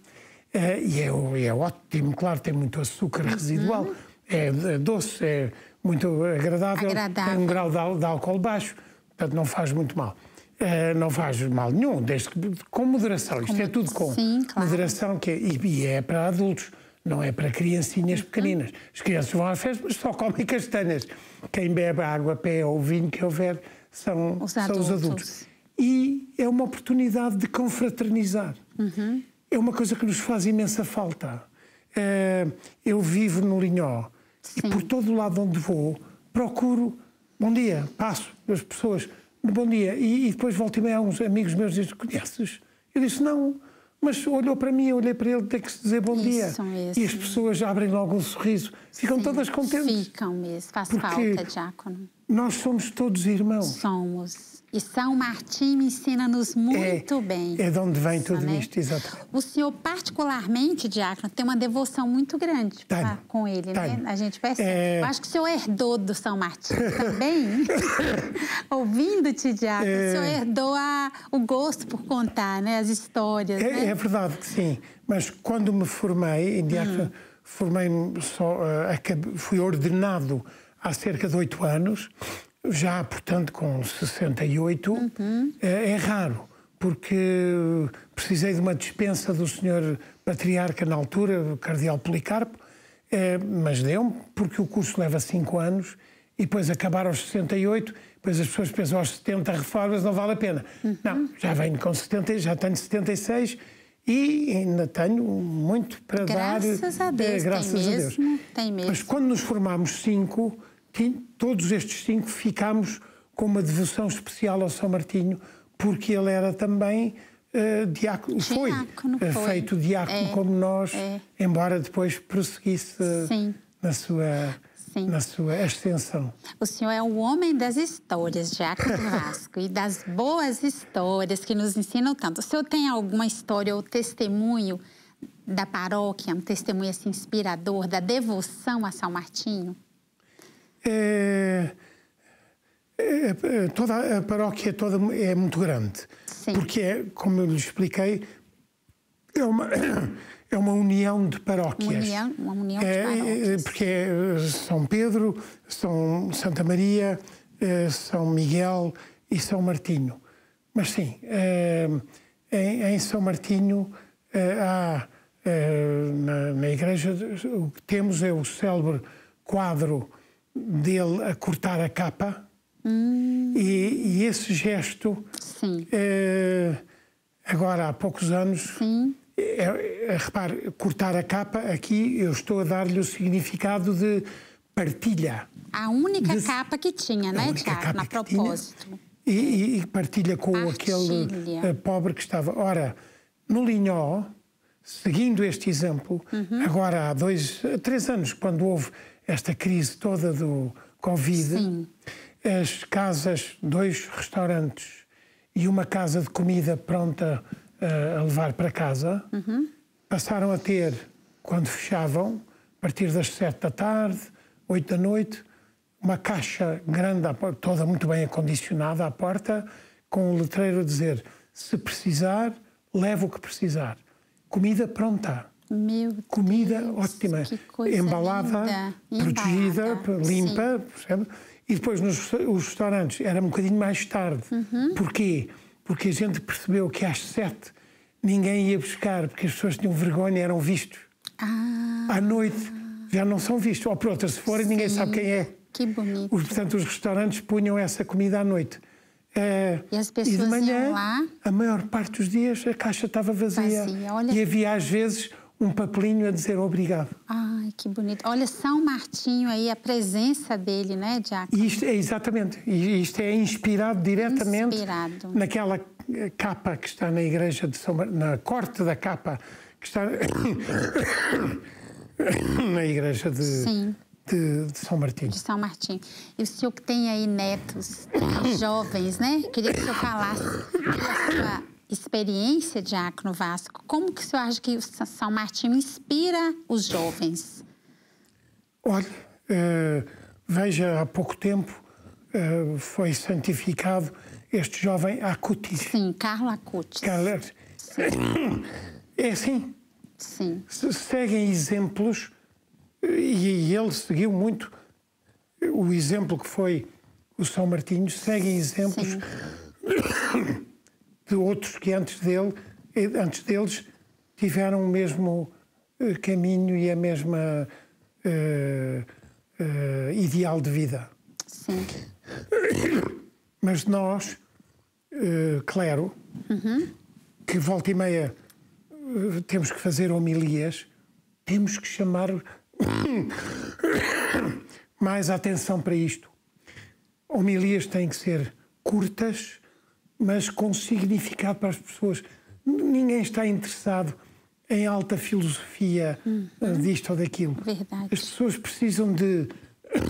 eh, e é, é, ótimo, claro, tem muito açúcar uhum. residual, uhum. é, é, doce, é muito agradável, agradável. tem um grau de, de, álcool baixo, portanto não faz muito mal. Uh, não faz mal nenhum, desde que, com moderação, isto com... é tudo com Sim, claro. moderação, que é, e, e é para adultos não é para criancinhas uhum. pequeninas. As crianças vão à festa, mas só comem castanhas. Quem bebe água, pé ou vinho que houver, são os adultos. São os adultos. E é uma oportunidade de confraternizar. Uhum. É uma coisa que nos faz imensa falta. Eh, eu vivo no Linhó Sim. e por todo o lado onde vou procuro. Bom dia, passo as pessoas. Bom dia. E, e depois volto e meia uns amigos meus dizem: Conheces? Eu disse: Não mas olhou para mim, eu olhei para ele, tem que se dizer bom isso, dia. Isso. E as pessoas abrem logo um sorriso. Ficam Sim, todas contentes. Ficam mesmo, faz porque, falta, Diácono. Nós somos todos irmãos. Somos. E São Martim ensina-nos muito é, bem. É de onde vem tudo né? isto, exatamente. O senhor, particularmente, Diácono, tem uma devoção muito grande pra, com ele, né? Tenho. né? A gente percebe. É... Eu acho que o senhor herdou do São Martim também. Ouvindo-te, Diácono, é... o senhor herdou a, o gosto por contar né? as histórias. É, né? é verdade que sim. Mas quando me formei em Diácono, hum. formei-me só. Uh, fui ordenado há cerca de oito anos, já, portanto, com 68, uhum. é, é raro, porque precisei de uma dispensa do senhor patriarca na altura, o cardeal Policarpo, é, mas deu-me, porque o curso leva cinco anos e depois acabar aos 68, depois as pessoas pensam aos 70 reformas não vale a pena. Uhum. Não, já venho com 70, já tenho 76 e ainda tenho muito para graças dar. A Deus, é, graças a Deus. tem mesmo Mas quando nos formámos cinco todos estes cinco ficámos com uma devoção especial ao São Martinho, porque ele era também uh, diácono, foi, foi, eh, feito diácono é, como nós, é. embora depois prosseguisse Sim. na sua na sua extensão. O senhor é o homem das histórias, Jaco Vasco, e das boas histórias que nos ensinam tanto. O senhor tem alguma história ou testemunho da paróquia, um testemunho assim, inspirador da devoção a São Martinho? É, é, é, toda a paróquia toda é muito grande. Sim. Porque é, como eu lhe expliquei, é uma, é uma união de paróquias. Uma união, uma união de é, é, paróquias. É, porque é São Pedro, São Santa Maria, São Miguel e São Martinho. Mas sim, em, São Martinho há, na igreja, o que temos é o célebre quadro dele a cortar a capa. Hum. E, e, esse gesto, eh, agora há poucos anos, é, é, repare, cortar a capa, aqui eu estou a dar-lhe o significado de partilha. A única de, capa que tinha, né, Tiago? na propósito. E, e, partilha com partilha. aquele pobre que estava. Ora, no Linhó, seguindo este exemplo, uhum. agora há dois, três anos, quando houve esta crise toda do Covid, Sim. as casas, dois restaurantes e uma casa de comida pronta uh, a levar para casa, uhum. passaram a ter, quando fechavam, a partir das sete da tarde, oito da noite, uma caixa grande, toda muito bem acondicionada à porta, com um letreiro a dizer: se precisar, leve o que precisar. Comida pronta. Meu comida ótima, embalada, linda. protegida, embalada, ah, tá. limpa, percebe? E depois nos os restaurantes era um bocadinho mais tarde. Uhum. Porquê? Porque a gente percebeu que às sete ninguém ia buscar, porque as pessoas tinham vergonha, eram vistos. Ah. À noite já não são vistos. Ou por outra, se forem, ninguém sabe quem é. Que bonito. Os, portanto, os restaurantes punham essa comida à noite. Uh, e as pessoas e de manhã, iam lá? A maior parte dos dias a caixa estava vazia. vazia. Olha... E havia às vezes um papelinho a dizer obrigado. Ai, que bonito. Olha, São Martinho aí, a presença dele, né, Diácono? Isto é, exatamente. Isto é inspirado diretamente inspirado. naquela eh, capa que está na igreja de São Martinho, na corte da capa que está na igreja de... De, de, São Martinho. De São Martinho. E o senhor que tem aí netos jovens, né? Queria que o senhor falasse da sua experiência de Acno Vasco, como que o senhor acha que o São Martinho inspira os jovens? Olha, é, veja, há pouco tempo é, foi santificado este jovem Acutis. Sim, Carlos Acutis. Carlos. É assim? Sim. Seguem exemplos eh, e ele seguiu muito o exemplo que foi o São Martinho, seguem exemplos Sim. de outros que antes, dele, eh, antes deles tiveram o mesmo eh, caminho e a mesma uh, uh, ideal de vida. Sim. Mas nós, uh, clero, uhum. que volta e meia temos que fazer homilias, temos que chamar mais atenção para isto. Homilias têm que ser curtas, mas com significado para as pessoas. Ninguém está interessado em alta filosofia hum, disto ou daquilo. Verdade. As pessoas precisam de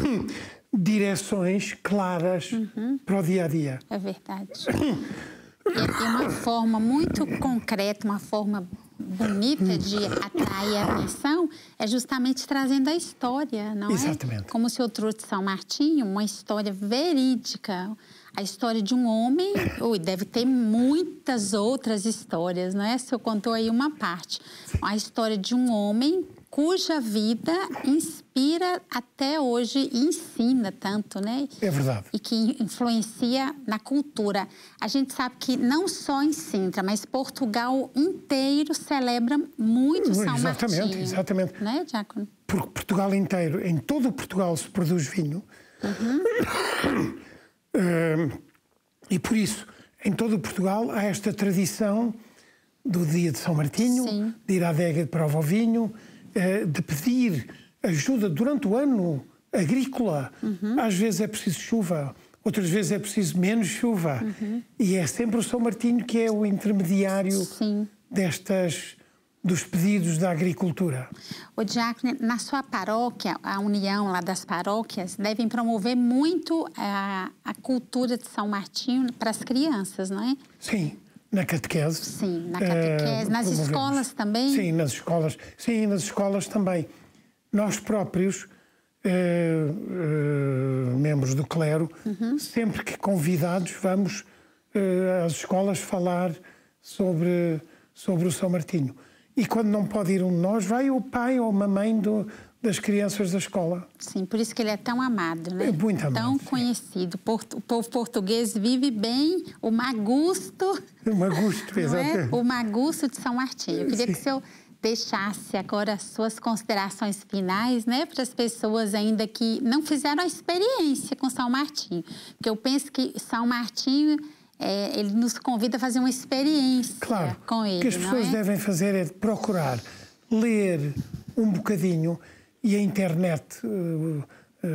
direções claras uhum. para o dia a dia. É verdade. E é, aqui é uma forma muito concreta, uma forma bonita de atrair a atenção é justamente trazendo a história, não é? Exatamente. é? Como o senhor trouxe São Martinho, uma história verídica a história de um homem, ui, deve ter muitas outras histórias, não é? Se eu contou aí uma parte. A história de um homem cuja vida inspira até hoje e ensina tanto, né? É verdade. E que influencia na cultura. A gente sabe que não só em Sintra, mas Portugal inteiro celebra muito São exatamente, Martinho. Exatamente, exatamente. Né, Diácono? Porque Portugal inteiro, em todo Portugal se produz vinho. Uhum. E por isso, em todo o Portugal, há esta tradição do dia de São Martinho, Sim. de ir à adega de prova ao vinho, eh, de pedir ajuda durante o ano agrícola. Uhum. Às vezes é preciso chuva, outras vezes é preciso menos chuva. Uhum. E é sempre o São Martinho que é o intermediário Sim. destas dos pedidos da agricultura. O Diácono, na sua paróquia, a união lá das paróquias, devem promover muito a, eh, a cultura de São Martinho para as crianças, não é? Sim, na catequese. Sim, na eh, catequese. nas promovemos. escolas também? Sim, nas escolas. Sim, nas escolas também. Nós próprios, eh, membros do clero, uhum. sempre que convidados, vamos às escolas falar sobre, sobre o São Martinho e quando não pode ir um de nós, vai o pai ou a mãe do, das crianças da escola. Sim, por isso que ele é tão amado, né? É muito amado. Tão conhecido. o povo português vive bem o magusto. O magusto, é? exatamente. É? O magusto de São Martinho. Eu queria Sim. que o senhor deixasse agora as suas considerações finais, né, para as pessoas ainda que não fizeram a experiência com São Martinho. Porque eu penso que São Martinho é, ele nos convida a fazer uma experiência claro, com ele. O que as pessoas é? devem fazer é procurar ler um bocadinho e a internet uh,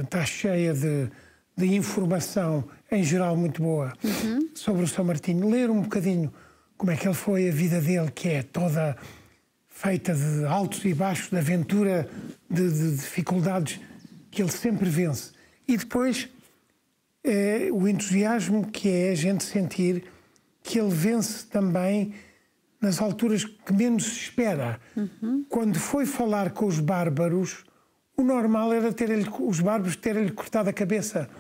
está cheia de, de, informação, em geral muito boa, uhum. sobre o São Martinho. Ler um bocadinho como é que ele foi, a vida dele, que é toda feita de altos e baixos, de aventura, de, de dificuldades que ele sempre vence. E depois eh, o entusiasmo que é a gente sentir que ele vence também nas alturas que menos se espera. Uhum. Quando foi falar com os bárbaros, o normal era ter ele, os bárbaros terem-lhe cortado a cabeça.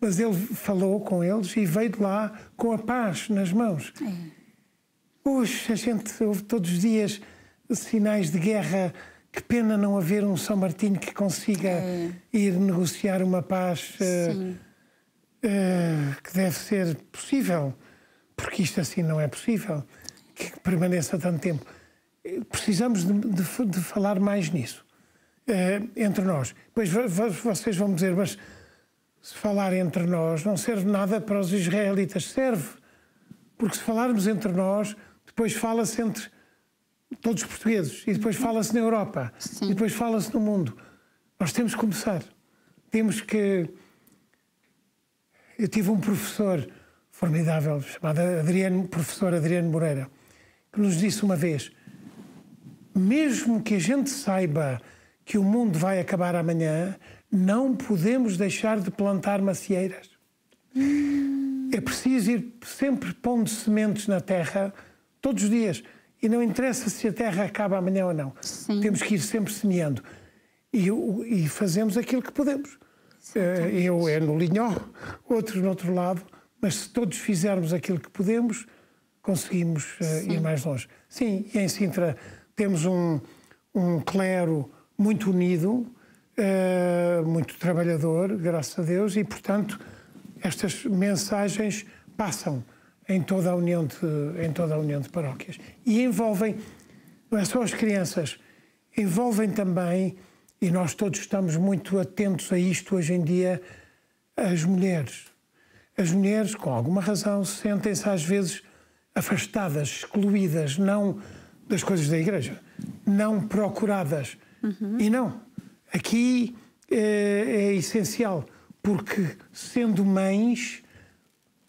Mas ele falou com eles e veio de lá com a paz nas mãos. É. Hoje a gente ouve todos os dias sinais de guerra. Que pena não haver um São Martinho que consiga é. ir negociar uma paz. Eh, Sim. Uh, eh, que deve ser possível, porque isto assim não é possível, que permaneça tanto tempo. Eh, precisamos de, de, de falar mais nisso, uh, entre nós. Pois vocês vão dizer, mas se falar entre nós não serve nada para os israelitas. Serve, porque se falarmos entre nós, depois fala-se entre todos os portugueses, e depois uhum. fala-se na Europa, Sim. e depois fala-se no mundo. Nós temos que começar. Temos que eu tive um professor formidável chamado Adriano, professor Adriano Moreira, que nos disse uma vez: mesmo que a gente saiba que o mundo vai acabar amanhã, não podemos deixar de plantar macieiras. É preciso ir sempre pondo sementes na terra, todos os dias. E não interessa se a terra acaba amanhã ou não. Sim. Temos que ir sempre semeando. E, e fazemos aquilo que podemos. É, tá eu é no Linhó, outros no outro lado, mas se todos fizermos aquilo que podemos, conseguimos uh, ir mais longe. Sim, em Sintra temos um, um clero muito unido, uh, muito trabalhador, graças a Deus, e portanto estas mensagens passam em toda a união de, em toda a união de paróquias e envolvem não é só as crianças, envolvem também e nós todos estamos muito atentos a isto hoje em dia, as mulheres. As mulheres, com alguma razão, sentem-se às vezes afastadas, excluídas, não das coisas da igreja, não procuradas. Uhum. E não. Aqui é, é, essencial, porque sendo mães,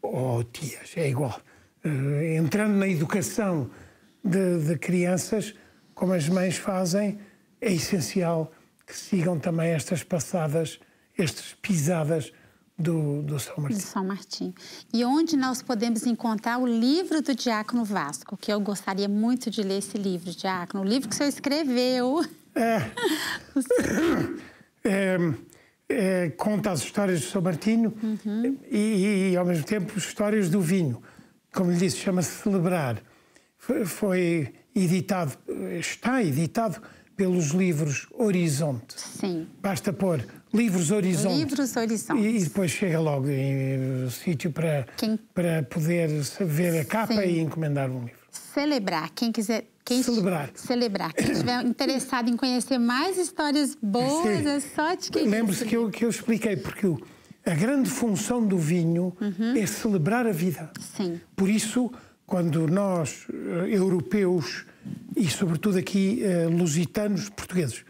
ou oh, tias, é igual, eh, entrando na educação de, de crianças, como as mães fazem, é essencial que sigam também estas passadas, estas pisadas do, do, São Martinho. Do São Martinho. E onde nós podemos encontrar o livro do Diácono Vasco, que eu gostaria muito de ler esse livro, Diácono, o livro que o senhor escreveu. É, é, é, conta as histórias do São Martinho uhum. e, e, ao mesmo tempo, histórias do vinho. Como lhe disse, chama-se Celebrar. Foi, foi editado, eh, está editado pelos livros Horizonte. Sim. Basta pôr Livros Horizonte. Livros Horizonte. E, e depois chega logo em, eh, sítio para, quem... para poder ver a capa Sim. e encomendar um livro. Celebrar, quem quiser. Quem celebrar. Celebrar. Quem estiver interessado em conhecer mais histórias boas, Sim. é só de quem. Lembre-se que eu, que eu expliquei, porque o, a grande função do vinho uhum. é celebrar a vida. Sim. Por isso, quando nós, eh, europeus, e sobretudo aqui eh, lusitanos portugueses.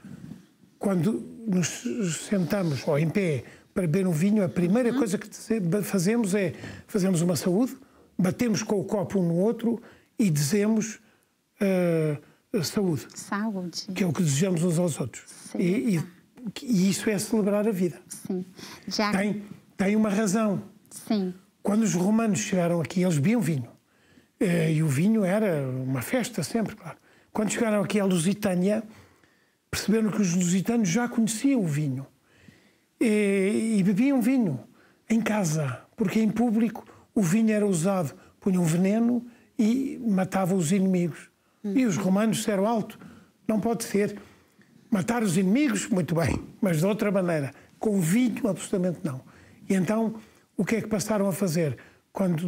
Quando nos sentamos ou em pé para beber um vinho, a primeira uhum. coisa que fazemos é fazemos uma saúde, batemos com o copo um no outro e dizemos uh, saúde. Saúde. Que é o que desejamos uns aos outros. E, e, e, isso é celebrar a vida. Sim. Já... Tem, tem uma razão. Sim. Quando os romanos chegaram aqui, eles bebiam vinho. Eh, e o vinho era uma festa sempre, claro. Quando chegaram aqui à Lusitânia, perceberam que os lusitanos já conheciam o vinho e, e bebiam vinho em casa, porque em público o vinho era usado, punham um veneno e matava os inimigos. Hum. E os romanos disseram alto, não pode ser. Matar os inimigos, muito bem, mas de outra maneira. Com vinho, absolutamente não. E então, o que é que passaram a fazer? Quando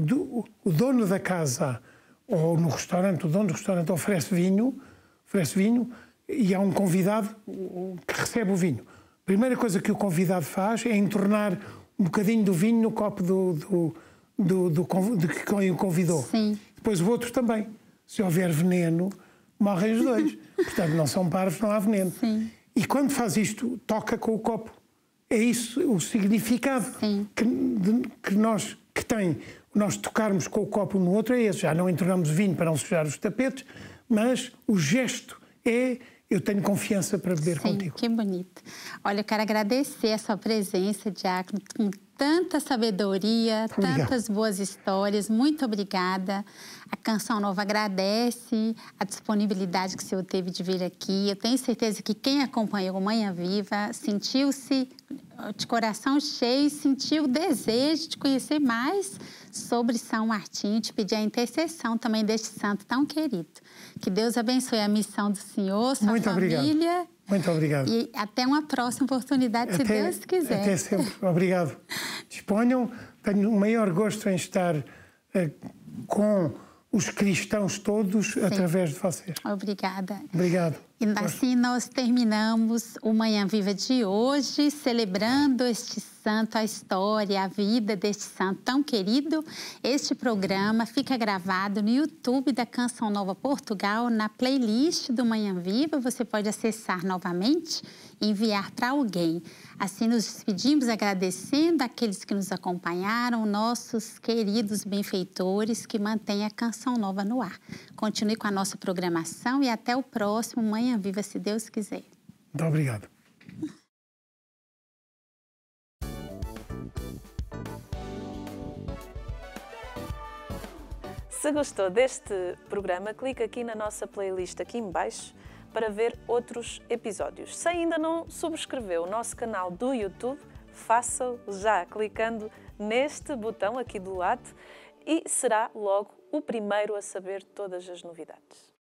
o dono da casa ou no restaurante, o dono do restaurante oferece vinho, oferece vinho e há um convidado que recebe o vinho. A primeira coisa que o convidado faz é entornar um bocadinho do vinho no copo do, do, do, do, do quem o convidou. Sim. Depois o outro também. Se houver veneno, morrem os dois. Portanto, não são parvos, não há veneno. Sim. E quando faz isto, toca com o copo. É isso o significado que, de, que, nós que tem nós tocarmos com o copo no outro é esse. Já não entornamos vinho para não sujar os tapetes, mas o gesto é eu tenho confiança para beber Sim, contigo. Que bonito. Olha, eu quero agradecer a sua presença, Diácono, tanta sabedoria, Obrigado. tantas boas histórias. Muito obrigada. A Canção Nova agradece a disponibilidade que o senhor teve de vir aqui. Eu tenho certeza que quem acompanhou Manhã Viva sentiu-se de coração cheio, sentiu o desejo de conhecer mais sobre São Martinho, te pedir a intercessão também deste santo tão querido. Que Deus abençoe a missão do senhor, sua Muito família. Obrigado. Muito obrigado. E até uma próxima oportunidade, até, se Deus quiser. Até sempre. Obrigado. Disponham. Tenho o maior gosto em estar eh, com os cristãos todos Sim. através de vocês. Obrigada. Obrigado. E assim nós terminamos o Manhã Viva de hoje, celebrando este santo, a história, a vida deste santo tão querido. Este programa fica gravado no YouTube da Canção Nova Portugal, na playlist do Manhã Viva. Você pode acessar novamente e enviar para alguém. Assim nos despedimos agradecendo aqueles que nos acompanharam, nossos queridos benfeitores que mantêm a Canção Nova no ar. Continue com a nossa programação e até o próximo Manhã viva se Deus quiser. Muito obrigado. Se gostou deste programa, clique aqui na nossa playlist aqui embaixo para ver outros episódios. Se ainda não subscreveu o nosso canal do YouTube, faça-o já clicando neste botão aqui do lado e será logo o primeiro a saber todas as novidades.